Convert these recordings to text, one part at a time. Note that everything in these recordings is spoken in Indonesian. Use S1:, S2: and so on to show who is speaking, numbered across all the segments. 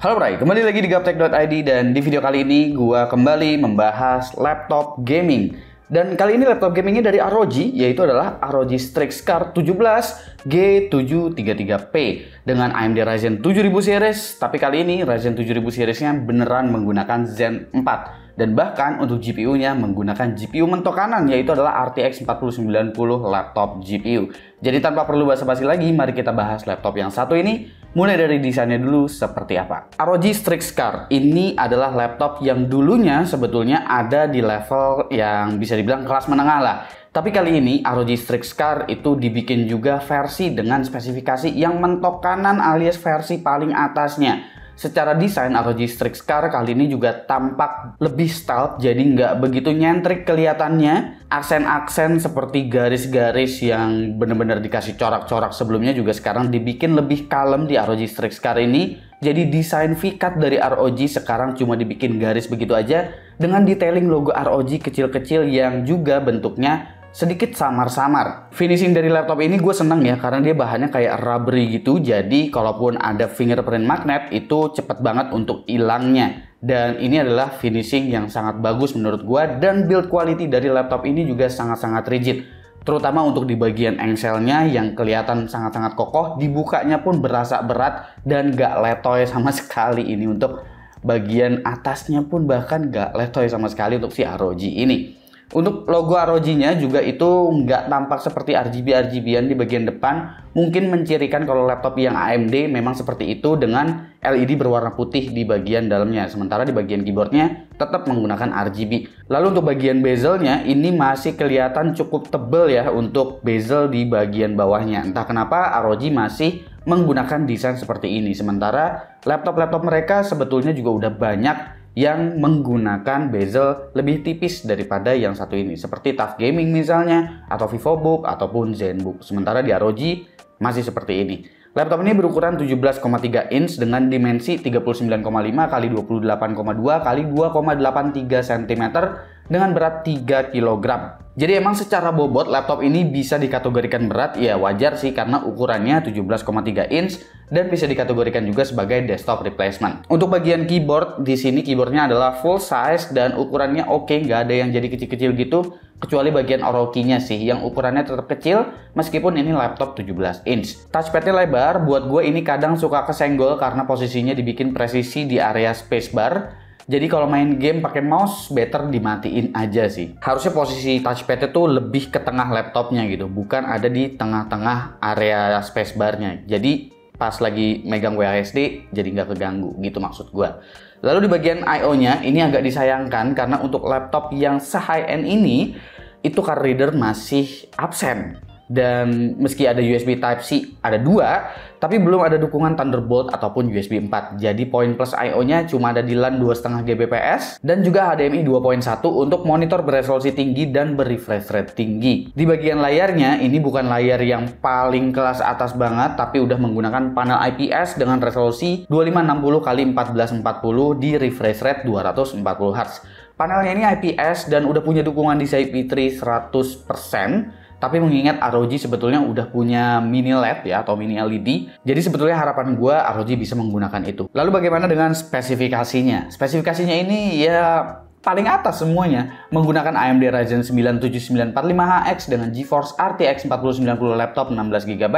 S1: Halo Bray, kembali lagi di gaptek.id dan di video kali ini gua kembali membahas laptop gaming. Dan kali ini laptop gamingnya dari ROG, yaitu adalah ROG Strix Card 17 G733P dengan AMD Ryzen 7000 series, tapi kali ini Ryzen 7000 seriesnya beneran menggunakan Zen 4 dan bahkan untuk GPU-nya menggunakan GPU mentok kanan yaitu adalah RTX 4090 laptop GPU. Jadi tanpa perlu basa-basi lagi, mari kita bahas laptop yang satu ini Mulai dari desainnya dulu seperti apa. ROG Strix Car ini adalah laptop yang dulunya sebetulnya ada di level yang bisa dibilang kelas menengah lah. Tapi kali ini ROG Strix Car itu dibikin juga versi dengan spesifikasi yang mentok kanan alias versi paling atasnya Secara desain ROG Strix Car kali ini juga tampak lebih stealth jadi nggak begitu nyentrik kelihatannya. Aksen-aksen seperti garis-garis yang benar-benar dikasih corak-corak sebelumnya juga sekarang dibikin lebih kalem di ROG Strix Car ini. Jadi desain fikat dari ROG sekarang cuma dibikin garis begitu aja dengan detailing logo ROG kecil-kecil yang juga bentuknya sedikit samar-samar. Finishing dari laptop ini gue seneng ya karena dia bahannya kayak rubbery gitu jadi kalaupun ada fingerprint magnet itu cepet banget untuk hilangnya. Dan ini adalah finishing yang sangat bagus menurut gue dan build quality dari laptop ini juga sangat-sangat rigid. Terutama untuk di bagian engselnya yang kelihatan sangat-sangat kokoh, dibukanya pun berasa berat dan gak letoy sama sekali ini untuk bagian atasnya pun bahkan gak letoy sama sekali untuk si ROG ini. Untuk logo ROG-nya juga itu nggak tampak seperti RGB-RGB-an di bagian depan. Mungkin mencirikan kalau laptop yang AMD memang seperti itu dengan LED berwarna putih di bagian dalamnya. Sementara di bagian keyboardnya tetap menggunakan RGB. Lalu untuk bagian bezelnya ini masih kelihatan cukup tebel ya untuk bezel di bagian bawahnya. Entah kenapa ROG masih menggunakan desain seperti ini. Sementara laptop-laptop mereka sebetulnya juga udah banyak yang menggunakan bezel lebih tipis daripada yang satu ini seperti Tough Gaming misalnya atau Vivobook ataupun Zenbook sementara di ROG masih seperti ini Laptop ini berukuran 17,3 inch dengan dimensi 39,5 kali 28,2 kali 2,83 cm dengan berat 3 kg. Jadi emang secara bobot laptop ini bisa dikategorikan berat ya wajar sih karena ukurannya 17,3 inch dan bisa dikategorikan juga sebagai desktop replacement. Untuk bagian keyboard di sini keyboardnya adalah full size dan ukurannya oke okay, nggak ada yang jadi kecil-kecil gitu kecuali bagian arrow key-nya sih yang ukurannya tetap kecil meskipun ini laptop 17 inch. Touchpadnya lebar, buat gue ini kadang suka kesenggol karena posisinya dibikin presisi di area spacebar jadi kalau main game pakai mouse better dimatiin aja sih. Harusnya posisi touchpad itu lebih ke tengah laptopnya gitu, bukan ada di tengah-tengah area spacebarnya. Jadi pas lagi megang WASD jadi nggak keganggu gitu maksud gue. Lalu di bagian I/O-nya ini agak disayangkan karena untuk laptop yang se high end ini itu card reader masih absen dan meski ada USB Type-C ada dua, tapi belum ada dukungan Thunderbolt ataupun USB 4. Jadi poin plus io nya cuma ada di LAN 2.5 Gbps dan juga HDMI 2.1 untuk monitor beresolusi tinggi dan berrefresh rate tinggi. Di bagian layarnya, ini bukan layar yang paling kelas atas banget, tapi udah menggunakan panel IPS dengan resolusi 2560 x 1440 di refresh rate 240 Hz. Panelnya ini IPS dan udah punya dukungan di p 3 100%, tapi mengingat ROG sebetulnya udah punya mini LED ya atau mini LED, jadi sebetulnya harapan gue ROG bisa menggunakan itu. Lalu bagaimana dengan spesifikasinya? Spesifikasinya ini ya paling atas semuanya menggunakan AMD Ryzen 9 7945HX dengan GeForce RTX 4090 laptop 16GB,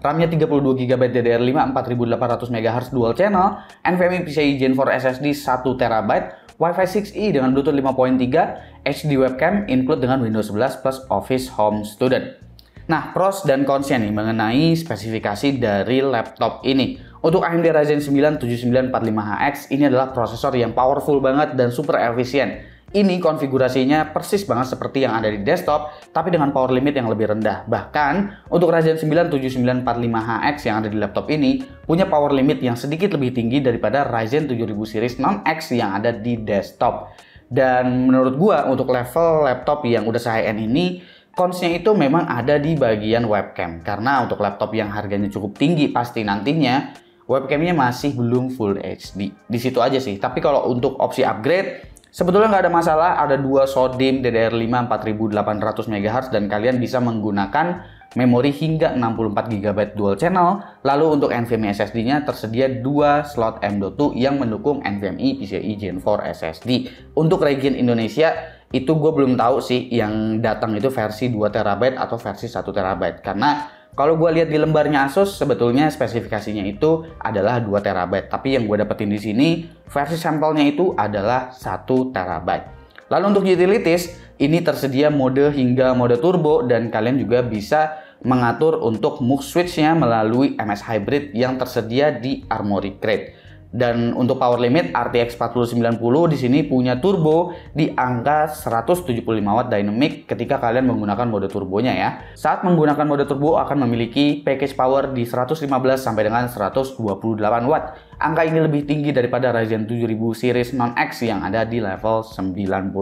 S1: RAM-nya 32GB DDR5 4800MHz dual channel, NVMe PCIe Gen 4 SSD 1TB, Wi-Fi 6E dengan Bluetooth 5.3, HD webcam include dengan Windows 11 plus Office Home Student. Nah, pros dan konsen nih mengenai spesifikasi dari laptop ini. Untuk AMD Ryzen 9 7945HX ini adalah prosesor yang powerful banget dan super efisien. Ini konfigurasinya persis banget seperti yang ada di desktop, tapi dengan power limit yang lebih rendah. Bahkan, untuk Ryzen 9 7945HX yang ada di laptop ini, punya power limit yang sedikit lebih tinggi daripada Ryzen 7000 series 6X yang ada di desktop. Dan menurut gua, untuk level laptop yang udah se-high-end ini, Konsnya itu memang ada di bagian webcam karena untuk laptop yang harganya cukup tinggi pasti nantinya webcamnya masih belum full HD. Di situ aja sih. Tapi kalau untuk opsi upgrade sebetulnya nggak ada masalah. Ada dua SODIMM DDR5 4800 MHz dan kalian bisa menggunakan memori hingga 64 GB dual channel. Lalu untuk NVMe SSD-nya tersedia dua slot M.2 yang mendukung NVMe PCIe Gen 4 SSD. Untuk region Indonesia itu gue belum tahu sih yang datang itu versi 2 terabyte atau versi 1 terabyte karena kalau gue lihat di lembarnya Asus sebetulnya spesifikasinya itu adalah 2 terabyte tapi yang gue dapetin di sini versi sampelnya itu adalah 1 terabyte lalu untuk utilities ini tersedia mode hingga mode turbo dan kalian juga bisa mengatur untuk mux switchnya melalui MS Hybrid yang tersedia di Armory Crate dan untuk power limit RTX 4090 di sini punya turbo di angka 175 watt dynamic ketika kalian menggunakan mode turbonya ya. Saat menggunakan mode turbo akan memiliki package power di 115 sampai dengan 128 watt. Angka ini lebih tinggi daripada Ryzen 7000 series non X yang ada di level 90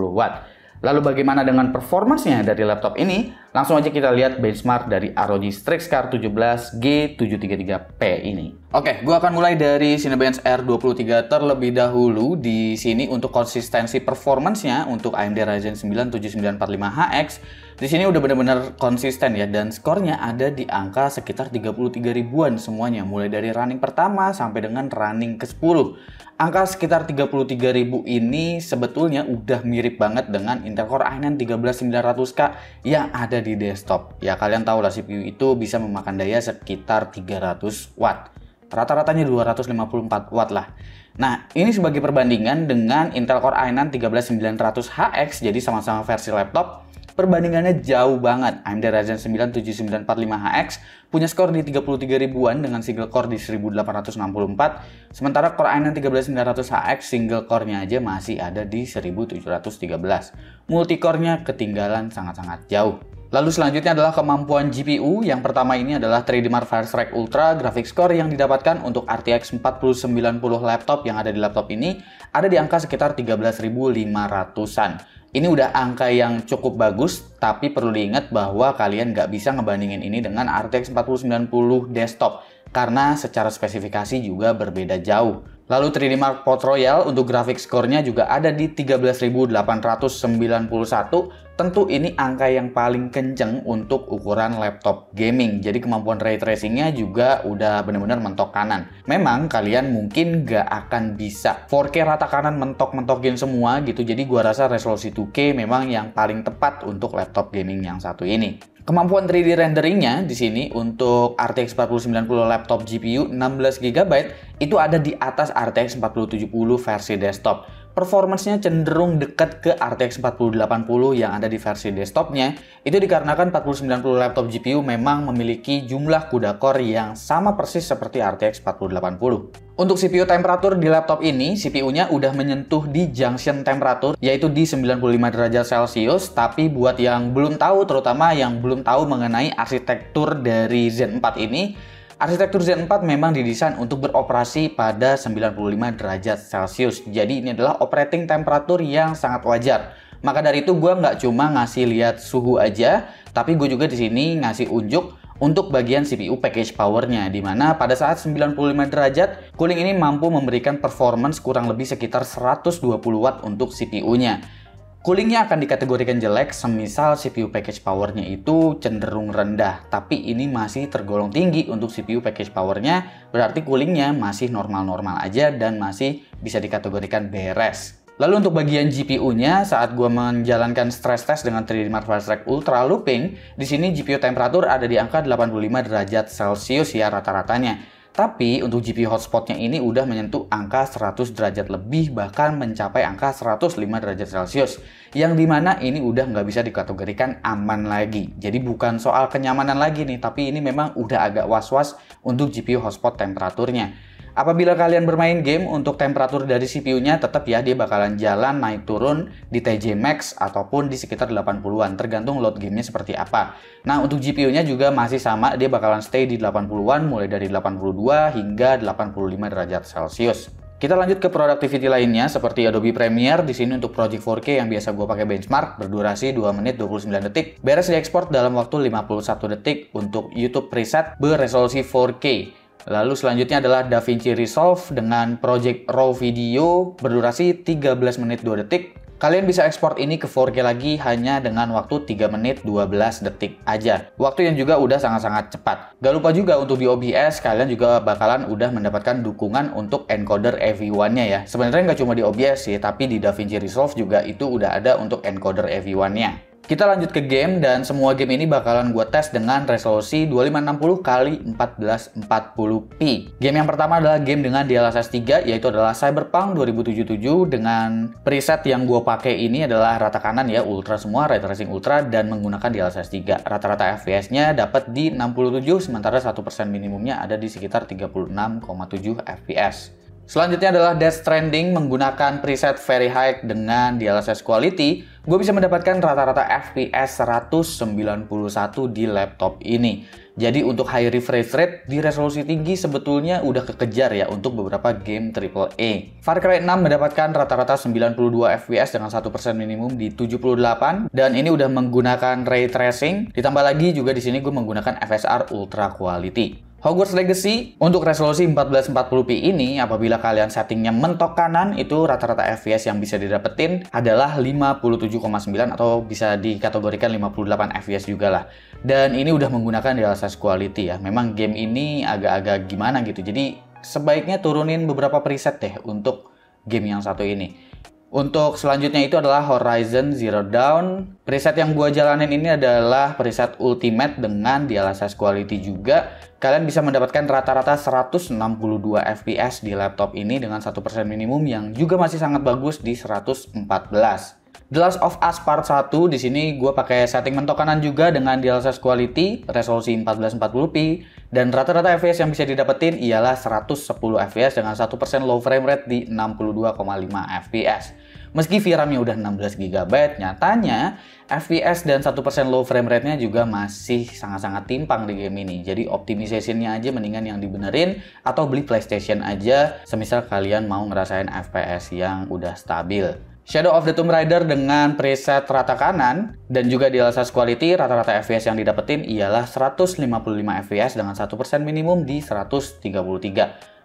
S1: watt. Lalu bagaimana dengan performasnya dari laptop ini? Langsung aja kita lihat benchmark dari ROG Strix Strixcar 17G733P ini. Oke, gua akan mulai dari Cinebench R23 terlebih dahulu di sini untuk konsistensi performancenya untuk AMD Ryzen 9 7945HX di sini udah benar-benar konsisten ya dan skornya ada di angka sekitar 33 ribuan semuanya mulai dari running pertama sampai dengan running ke-10. Angka sekitar 33 ribu ini sebetulnya udah mirip banget dengan Intel Core i9 13900K yang ada di desktop. Ya kalian tahu lah CPU itu bisa memakan daya sekitar 300 watt. Rata-ratanya 254 watt lah. Nah, ini sebagai perbandingan dengan Intel Core i9 13900HX jadi sama-sama versi laptop Perbandingannya jauh banget. AMD Ryzen 9 7945HX punya skor di 33 ribuan dengan single core di 1864, sementara core i9 13900HX single core-nya aja masih ada di 1713. Multicore-nya ketinggalan sangat-sangat jauh. Lalu selanjutnya adalah kemampuan GPU. Yang pertama ini adalah 3D Mark Strike Ultra Grafik score yang didapatkan untuk RTX 4090 laptop yang ada di laptop ini ada di angka sekitar 13.500-an. Ini udah angka yang cukup bagus, tapi perlu diingat bahwa kalian nggak bisa ngebandingin ini dengan RTX 4090 desktop, karena secara spesifikasi juga berbeda jauh. Lalu 3D Mark Port Royal untuk grafik skornya juga ada di 13.891 Tentu ini angka yang paling kenceng untuk ukuran laptop gaming. Jadi kemampuan ray tracingnya juga udah benar-benar mentok kanan. Memang kalian mungkin nggak akan bisa 4K rata kanan mentok-mentokin semua gitu. Jadi gua rasa resolusi 2K memang yang paling tepat untuk laptop gaming yang satu ini. Kemampuan 3D renderingnya di sini untuk RTX 4090 laptop GPU 16 GB itu ada di atas RTX 4070 versi desktop performancenya cenderung dekat ke RTX 4080 yang ada di versi desktopnya. Itu dikarenakan 4090 laptop GPU memang memiliki jumlah kuda core yang sama persis seperti RTX 4080. Untuk CPU temperatur di laptop ini, CPU-nya udah menyentuh di junction temperatur, yaitu di 95 derajat Celcius, tapi buat yang belum tahu, terutama yang belum tahu mengenai arsitektur dari Zen 4 ini, Arsitektur Zen 4 memang didesain untuk beroperasi pada 95 derajat Celcius. Jadi ini adalah operating temperature yang sangat wajar. Maka dari itu gue nggak cuma ngasih lihat suhu aja, tapi gue juga di sini ngasih unjuk untuk bagian CPU package powernya, di mana pada saat 95 derajat, cooling ini mampu memberikan performance kurang lebih sekitar 120 watt untuk CPU-nya. Coolingnya akan dikategorikan jelek semisal CPU package powernya itu cenderung rendah, tapi ini masih tergolong tinggi untuk CPU package powernya, berarti coolingnya masih normal-normal aja dan masih bisa dikategorikan beres. Lalu untuk bagian GPU-nya, saat gue menjalankan stress test dengan 3D Mark Track Ultra Looping, di sini GPU temperatur ada di angka 85 derajat Celcius ya rata-ratanya. Tapi untuk GPU hotspotnya ini udah menyentuh angka 100 derajat lebih bahkan mencapai angka 105 derajat Celcius yang dimana ini udah nggak bisa dikategorikan aman lagi. Jadi bukan soal kenyamanan lagi nih tapi ini memang udah agak was-was untuk GPU hotspot temperaturnya. Apabila kalian bermain game untuk temperatur dari CPU-nya tetap ya dia bakalan jalan naik turun di TJ Max ataupun di sekitar 80-an tergantung load gamenya seperti apa. Nah untuk GPU-nya juga masih sama dia bakalan stay di 80-an mulai dari 82 hingga 85 derajat Celcius. Kita lanjut ke productivity lainnya seperti Adobe Premiere di sini untuk project 4K yang biasa gue pakai benchmark berdurasi 2 menit 29 detik beres diekspor dalam waktu 51 detik untuk YouTube preset beresolusi 4K Lalu selanjutnya adalah DaVinci Resolve dengan Project RAW Video berdurasi 13 menit 2 detik. Kalian bisa ekspor ini ke 4K lagi hanya dengan waktu 3 menit 12 detik aja. Waktu yang juga udah sangat-sangat cepat. Gak lupa juga untuk di OBS, kalian juga bakalan udah mendapatkan dukungan untuk encoder EV1-nya ya. Sebenarnya nggak cuma di OBS sih, tapi di DaVinci Resolve juga itu udah ada untuk encoder EV1-nya. Kita lanjut ke game dan semua game ini bakalan gue tes dengan resolusi 2560 x 1440p. Game yang pertama adalah game dengan DLSS 3 yaitu adalah Cyberpunk 2077 dengan preset yang gue pakai ini adalah rata kanan ya ultra semua ray tracing ultra dan menggunakan DLSS 3. Rata-rata FPS-nya dapat di 67 sementara 1% minimumnya ada di sekitar 36,7 FPS. Selanjutnya adalah Death Stranding menggunakan preset Very High dengan DLSS Quality gue bisa mendapatkan rata-rata FPS 191 di laptop ini. Jadi untuk high refresh rate di resolusi tinggi sebetulnya udah kekejar ya untuk beberapa game AAA. Far Cry 6 mendapatkan rata-rata 92 FPS dengan 1% minimum di 78 dan ini udah menggunakan ray tracing. Ditambah lagi juga di sini gue menggunakan FSR ultra quality. Hogwarts Legacy untuk resolusi 1440p ini apabila kalian settingnya mentok kanan itu rata-rata FPS yang bisa didapetin adalah 57,9 atau bisa dikategorikan 58 FPS juga lah. Dan ini udah menggunakan DLSS quality ya. Memang game ini agak-agak gimana gitu. Jadi sebaiknya turunin beberapa preset deh untuk game yang satu ini. Untuk selanjutnya itu adalah Horizon Zero Dawn. Preset yang gua jalanin ini adalah preset Ultimate dengan DLSS Quality juga. Kalian bisa mendapatkan rata-rata 162 FPS di laptop ini dengan 1% minimum yang juga masih sangat bagus di 114. The Last of Us Part 1 di sini gue pakai setting mentok kanan juga dengan DLSS Quality, resolusi 1440p, dan rata-rata FPS yang bisa didapetin ialah 110 FPS dengan 1% low frame rate di 62,5 FPS. Meski VRAM-nya udah 16GB, nyatanya FPS dan 1% low frame rate-nya juga masih sangat-sangat timpang di game ini. Jadi optimization-nya aja mendingan yang dibenerin atau beli PlayStation aja semisal kalian mau ngerasain FPS yang udah stabil. Shadow of the Tomb Raider dengan preset rata kanan dan juga di quality rata-rata FPS yang didapetin ialah 155 FPS dengan 1% minimum di 133.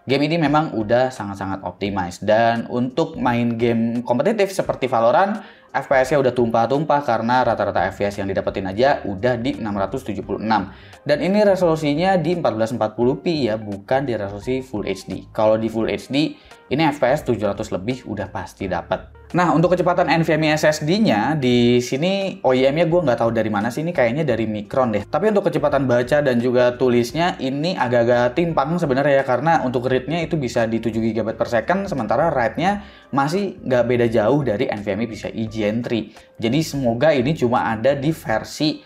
S1: Game ini memang udah sangat-sangat optimized dan untuk main game kompetitif seperti Valorant FPS-nya udah tumpah-tumpah karena rata-rata FPS yang didapetin aja udah di 676. Dan ini resolusinya di 1440p ya, bukan di resolusi Full HD. Kalau di Full HD, ini FPS 700 lebih udah pasti dapat. Nah, untuk kecepatan NVMe SSD-nya, di sini OEM-nya gue nggak tahu dari mana sih, ini kayaknya dari Micron deh. Tapi untuk kecepatan baca dan juga tulisnya, ini agak-agak timpang sebenarnya ya, karena untuk read-nya itu bisa di 7 GB per second, sementara write-nya masih nggak beda jauh dari NVMe PCIe Gen 3. Jadi semoga ini cuma ada di versi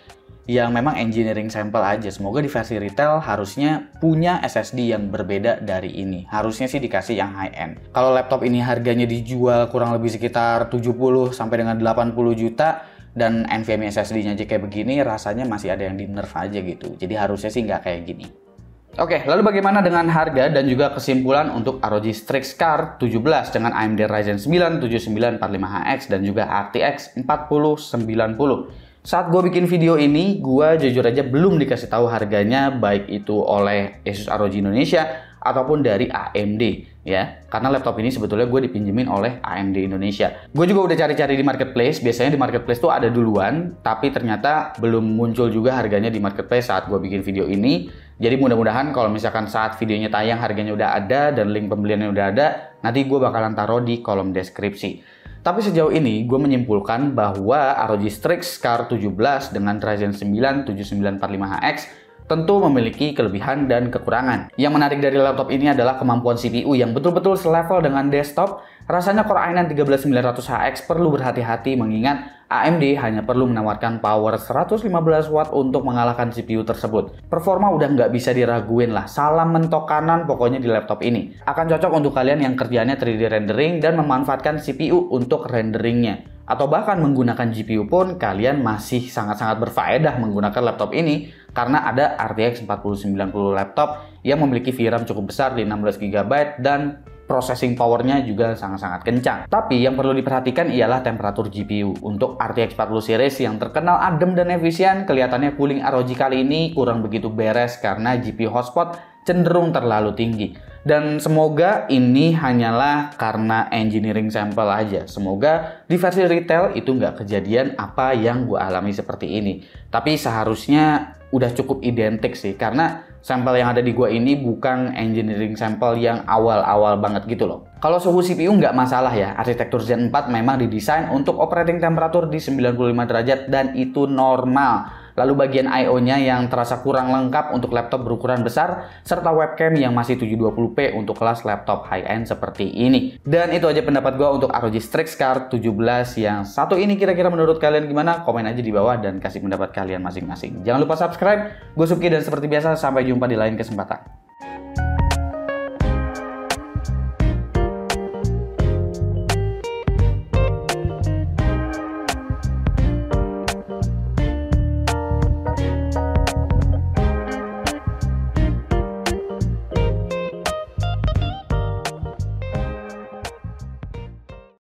S1: yang memang engineering sample aja. Semoga di versi retail harusnya punya SSD yang berbeda dari ini. Harusnya sih dikasih yang high end. Kalau laptop ini harganya dijual kurang lebih sekitar 70 sampai dengan 80 juta dan NVMe SSD-nya aja kayak begini, rasanya masih ada yang di nerf aja gitu. Jadi harusnya sih nggak kayak gini. Oke, lalu bagaimana dengan harga dan juga kesimpulan untuk ROG Strix Card 17 dengan AMD Ryzen 9 7945HX dan juga RTX 4090? Saat gue bikin video ini, gue jujur aja belum dikasih tahu harganya baik itu oleh Asus ROG Indonesia ataupun dari AMD ya. Karena laptop ini sebetulnya gue dipinjemin oleh AMD Indonesia. Gue juga udah cari-cari di marketplace, biasanya di marketplace tuh ada duluan, tapi ternyata belum muncul juga harganya di marketplace saat gue bikin video ini. Jadi mudah-mudahan kalau misalkan saat videonya tayang harganya udah ada dan link pembeliannya udah ada, nanti gue bakalan taruh di kolom deskripsi. Tapi sejauh ini gue menyimpulkan bahwa ROG Strix Car 17 dengan Ryzen 9 7945HX tentu memiliki kelebihan dan kekurangan. Yang menarik dari laptop ini adalah kemampuan CPU yang betul-betul selevel dengan desktop. Rasanya Core i9 13900HX perlu berhati-hati mengingat AMD hanya perlu menawarkan power 115 watt untuk mengalahkan CPU tersebut. Performa udah nggak bisa diraguin lah, salam mentok kanan pokoknya di laptop ini. Akan cocok untuk kalian yang kerjanya 3D rendering dan memanfaatkan CPU untuk renderingnya atau bahkan menggunakan GPU pun kalian masih sangat-sangat berfaedah menggunakan laptop ini karena ada RTX 4090 laptop yang memiliki VRAM cukup besar di 16GB dan processing powernya juga sangat-sangat kencang. Tapi yang perlu diperhatikan ialah temperatur GPU. Untuk RTX 40 series yang terkenal adem dan efisien, kelihatannya cooling ROG kali ini kurang begitu beres karena GPU hotspot cenderung terlalu tinggi. Dan semoga ini hanyalah karena engineering sampel aja. Semoga di versi retail itu nggak kejadian apa yang gue alami seperti ini. Tapi seharusnya udah cukup identik sih. Karena sampel yang ada di gue ini bukan engineering sampel yang awal-awal banget gitu loh. Kalau suhu CPU nggak masalah ya. Arsitektur Zen 4 memang didesain untuk operating temperature di 95 derajat dan itu normal lalu bagian I.O.-nya yang terasa kurang lengkap untuk laptop berukuran besar, serta webcam yang masih 720p untuk kelas laptop high-end seperti ini. Dan itu aja pendapat gue untuk ROG Strix Card 17 yang satu ini kira-kira menurut kalian gimana? Komen aja di bawah dan kasih pendapat kalian masing-masing. Jangan lupa subscribe, gue Suki dan seperti biasa sampai jumpa di lain kesempatan.